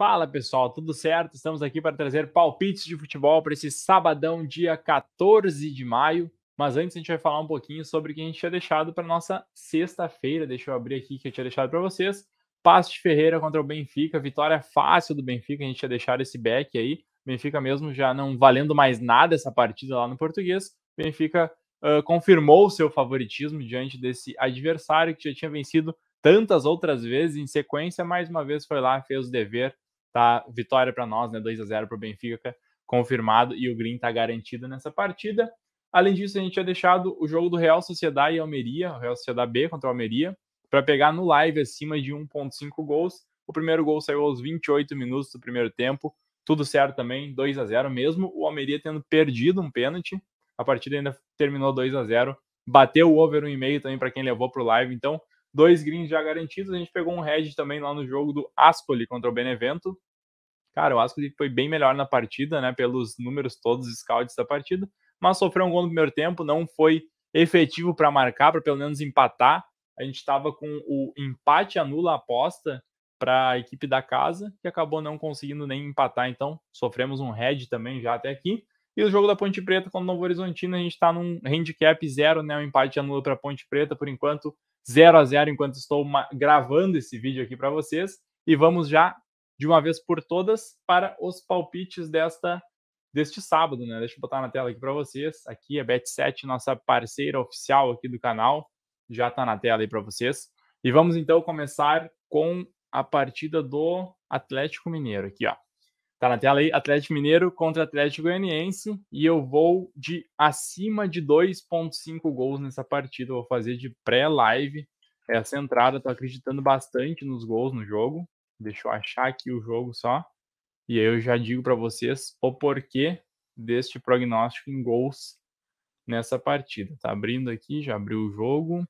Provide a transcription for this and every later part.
Fala pessoal, tudo certo? Estamos aqui para trazer palpites de futebol para esse sabadão, dia 14 de maio. Mas antes a gente vai falar um pouquinho sobre o que a gente tinha deixado para nossa sexta-feira. Deixa eu abrir aqui que eu tinha deixado para vocês. Passo de Ferreira contra o Benfica, vitória fácil do Benfica. A gente tinha deixado esse back aí. Benfica mesmo já não valendo mais nada essa partida lá no português. Benfica uh, confirmou o seu favoritismo diante desse adversário que já tinha vencido tantas outras vezes em sequência. Mais uma vez foi lá, fez o dever, tá vitória para nós, né? 2 a 0 para o Benfica, confirmado e o Green tá garantido nessa partida. Além disso, a gente tinha deixado o jogo do Real Sociedade e Almeria, Real Sociedade B contra o Almeria, para pegar no live acima de 1.5 gols. O primeiro gol saiu aos 28 minutos do primeiro tempo. Tudo certo também, 2 a 0 mesmo. O Almeria tendo perdido um pênalti. A partida ainda terminou 2 a 0 Bateu o over 1,5 também para quem levou para o live. Então, dois greens já garantidos. A gente pegou um head também lá no jogo do Ascoli contra o Benevento. Cara, o Ascoli foi bem melhor na partida, né? Pelos números todos os scouts da partida, mas sofreu um gol no primeiro tempo, não foi efetivo para marcar, para pelo menos empatar. A gente estava com o empate anula a aposta para a equipe da casa, que acabou não conseguindo nem empatar, então sofremos um head também já até aqui. E o jogo da Ponte Preta contra o Novo Horizontino, a gente está num handicap zero, né? Um empate anula para a Ponte Preta, por enquanto, 0 a 0 enquanto estou gravando esse vídeo aqui para vocês. E vamos já, de uma vez por todas, para os palpites desta deste sábado, né? Deixa eu botar na tela aqui para vocês. Aqui é Bet7, nossa parceira oficial aqui do canal. Já está na tela aí para vocês. E vamos então começar com a partida do Atlético Mineiro aqui, ó. Tá na tela aí, Atlético Mineiro contra Atlético Goianiense. E eu vou de acima de 2,5 gols nessa partida. Eu vou fazer de pré-live essa entrada. Tô acreditando bastante nos gols no jogo. Deixa eu achar aqui o jogo só. E aí eu já digo para vocês o porquê deste prognóstico em gols nessa partida. Tá abrindo aqui, já abriu o jogo.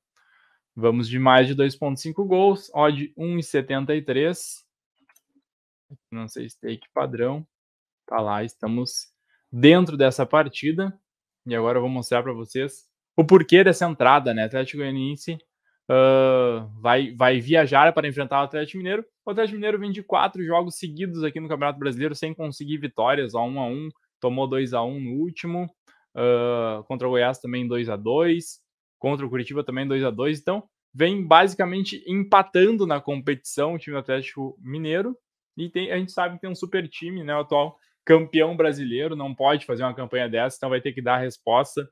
Vamos de mais de 2,5 gols. Odd 1,73 não sei Stake padrão. Tá lá, estamos dentro dessa partida. E agora eu vou mostrar para vocês o porquê dessa entrada, né? Atlético Goianiense uh, vai, vai viajar para enfrentar o Atlético Mineiro. O Atlético Mineiro vem de quatro jogos seguidos aqui no Campeonato Brasileiro sem conseguir vitórias, ó, 1 um a 1 um, tomou 2 a 1 um no último. Uh, contra o Goiás também 2 a 2 contra o Curitiba também 2 a 2 Então, vem basicamente empatando na competição o time do Atlético Mineiro. E tem, a gente sabe que tem um super time, né? O atual campeão brasileiro não pode fazer uma campanha dessa, então vai ter que dar a resposta.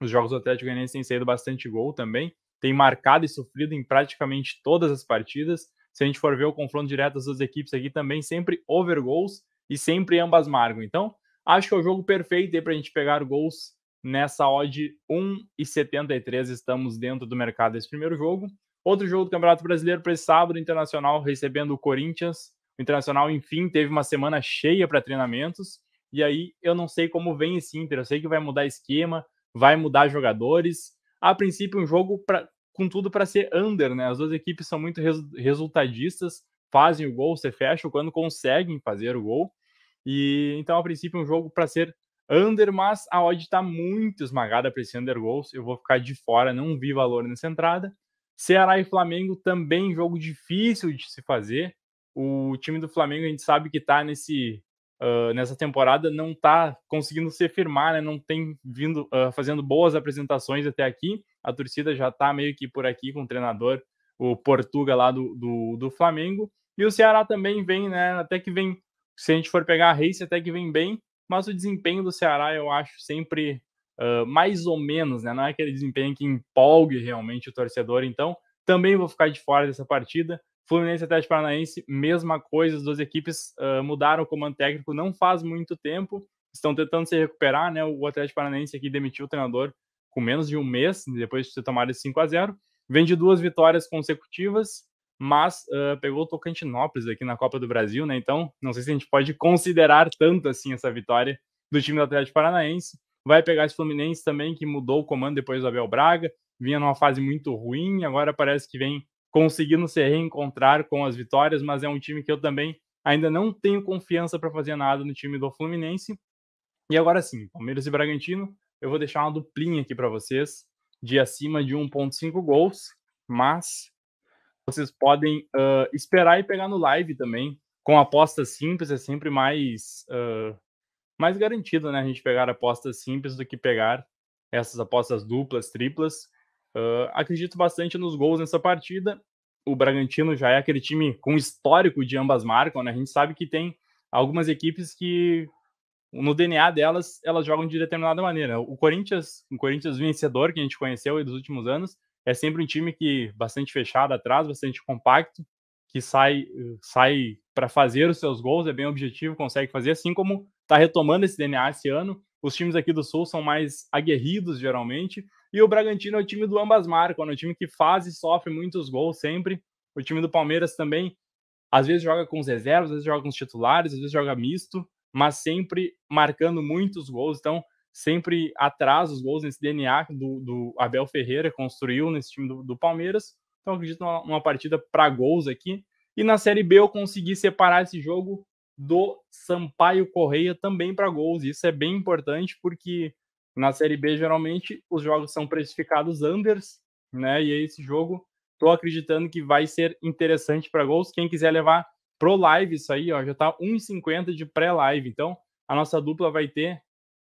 Os jogos do Atlético Goianiense têm saído bastante gol também, tem marcado e sofrido em praticamente todas as partidas. Se a gente for ver o confronto direto das duas equipes aqui também, sempre over goals e sempre ambas margam. Então, acho que é o jogo perfeito aí para a gente pegar gols nessa odd 1,73. Estamos dentro do mercado desse primeiro jogo. Outro jogo do Campeonato Brasileiro para esse sábado, Internacional recebendo o Corinthians o Internacional, enfim, teve uma semana cheia para treinamentos. E aí eu não sei como vem esse Inter. Eu sei que vai mudar esquema, vai mudar jogadores. A princípio, um jogo pra, com tudo para ser under, né? As duas equipes são muito res, resultadistas, fazem o gol, se fecham quando conseguem fazer o gol. E então, a princípio, um jogo para ser under, mas a odd está muito esmagada para esse under goals. Eu vou ficar de fora, não vi valor nessa entrada. Ceará e Flamengo também jogo difícil de se fazer o time do Flamengo a gente sabe que está nesse uh, nessa temporada não está conseguindo se firmar, né? não tem vindo uh, fazendo boas apresentações até aqui. A torcida já está meio que por aqui com o treinador, o Portuga lá do, do, do, Flamengo. E o Ceará também vem, né? Até que vem, se a gente for pegar a race, até que vem bem, mas o desempenho do Ceará eu acho sempre uh, mais ou menos, né? Não é aquele desempenho que empolgue realmente o torcedor. Então também vou ficar de fora dessa partida. Fluminense e Atlético Paranaense, mesma coisa, as duas equipes uh, mudaram o comando técnico não faz muito tempo, estão tentando se recuperar, né? O Atlético Paranaense aqui demitiu o treinador com menos de um mês, depois de ter tomado esse 5 a 0 Vem de duas vitórias consecutivas, mas uh, pegou o Tocantinópolis aqui na Copa do Brasil, né? Então, não sei se a gente pode considerar tanto assim essa vitória do time do Atlético Paranaense. Vai pegar esse Fluminense também, que mudou o comando depois do Abel Braga, vinha numa fase muito ruim, agora parece que vem conseguindo se reencontrar com as vitórias, mas é um time que eu também ainda não tenho confiança para fazer nada no time do Fluminense. E agora sim, Palmeiras e Bragantino, eu vou deixar uma duplinha aqui para vocês de acima de 1.5 gols, mas vocês podem uh, esperar e pegar no live também. Com apostas simples é sempre mais uh, mais garantido, né? A gente pegar apostas simples do que pegar essas apostas duplas, triplas. Uh, acredito bastante nos gols nessa partida. O Bragantino já é aquele time com histórico de ambas marcas, né? A gente sabe que tem algumas equipes que no DNA delas elas jogam de determinada maneira. O Corinthians, o Corinthians vencedor que a gente conheceu dos últimos anos, é sempre um time que bastante fechado atrás, bastante compacto, que sai sai para fazer os seus gols, é bem objetivo, consegue fazer, assim como está retomando esse DNA esse ano. Os times aqui do Sul são mais aguerridos geralmente, e o Bragantino é o time do ambas marcas, é né? o time que faz e sofre muitos gols sempre. O time do Palmeiras também, às vezes joga com os reservas, às vezes joga com os titulares, às vezes joga misto, mas sempre marcando muitos gols. Então, sempre atrás os gols nesse DNA do, do Abel Ferreira construiu nesse time do, do Palmeiras. Então, acredito numa, numa partida para gols aqui. E na Série B eu consegui separar esse jogo do Sampaio Correia também para gols. Isso é bem importante porque na Série B, geralmente, os jogos são precificados unders, né? E esse jogo, tô acreditando que vai ser interessante para gols. Quem quiser levar pro live isso aí, ó, já tá 1,50 de pré-live. Então, a nossa dupla vai ter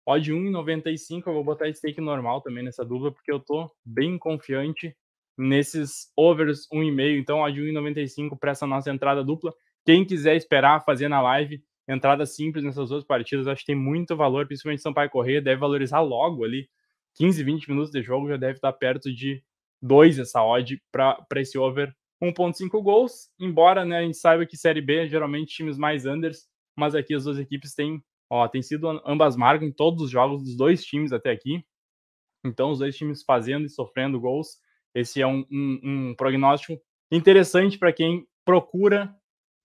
odd 1,95. Eu vou botar stake normal também nessa dupla, porque eu tô bem confiante nesses overs 1,5. Então, odd 1,95 para essa nossa entrada dupla. Quem quiser esperar fazer na live, entrada simples nessas duas partidas, acho que tem muito valor, principalmente Sampaio Correia, deve valorizar logo ali, 15, 20 minutos de jogo, já deve estar perto de 2 essa odd para esse over 1.5 gols, embora né, a gente saiba que Série B é geralmente times mais unders, mas aqui as duas equipes têm, ó, tem sido ambas marcas em todos os jogos dos dois times até aqui, então os dois times fazendo e sofrendo gols, esse é um, um, um prognóstico interessante para quem procura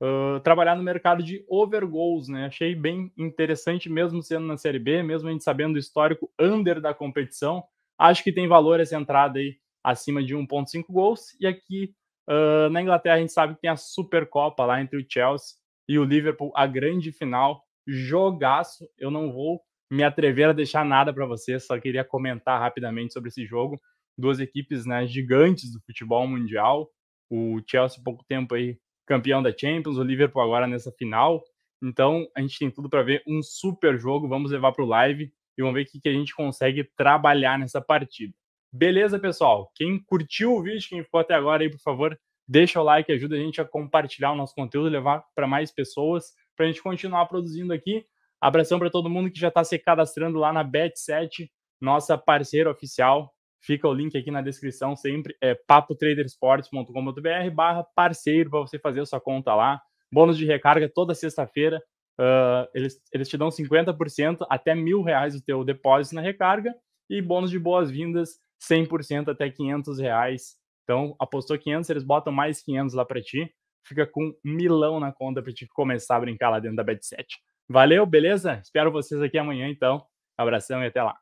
uh, trabalhar no mercado de overgoals, né? Achei bem interessante, mesmo sendo na Série B, mesmo a gente sabendo o histórico under da competição. Acho que tem valor essa entrada aí acima de 1,5 gols. E aqui uh, na Inglaterra a gente sabe que tem a Supercopa lá entre o Chelsea e o Liverpool, a grande final. Jogaço, eu não vou me atrever a deixar nada para vocês, só queria comentar rapidamente sobre esse jogo. Duas equipes né, gigantes do futebol mundial. O Chelsea, pouco tempo aí, campeão da Champions, o Liverpool agora nessa final. Então, a gente tem tudo para ver um super jogo. Vamos levar para o live e vamos ver o que, que a gente consegue trabalhar nessa partida. Beleza, pessoal? Quem curtiu o vídeo, quem ficou até agora aí, por favor, deixa o like, ajuda a gente a compartilhar o nosso conteúdo, levar para mais pessoas, para a gente continuar produzindo aqui. Abração para todo mundo que já está se cadastrando lá na Bet7, nossa parceira oficial. Fica o link aqui na descrição sempre, é papotradersports.com.br barra parceiro para você fazer a sua conta lá. Bônus de recarga toda sexta-feira. Uh, eles, eles te dão 50% até mil reais o teu depósito na recarga e bônus de boas-vindas 100% até 500 reais. Então, apostou 500, eles botam mais 500 lá para ti. Fica com milão na conta para te começar a brincar lá dentro da Bet7. Valeu, beleza? Espero vocês aqui amanhã, então. Abração e até lá.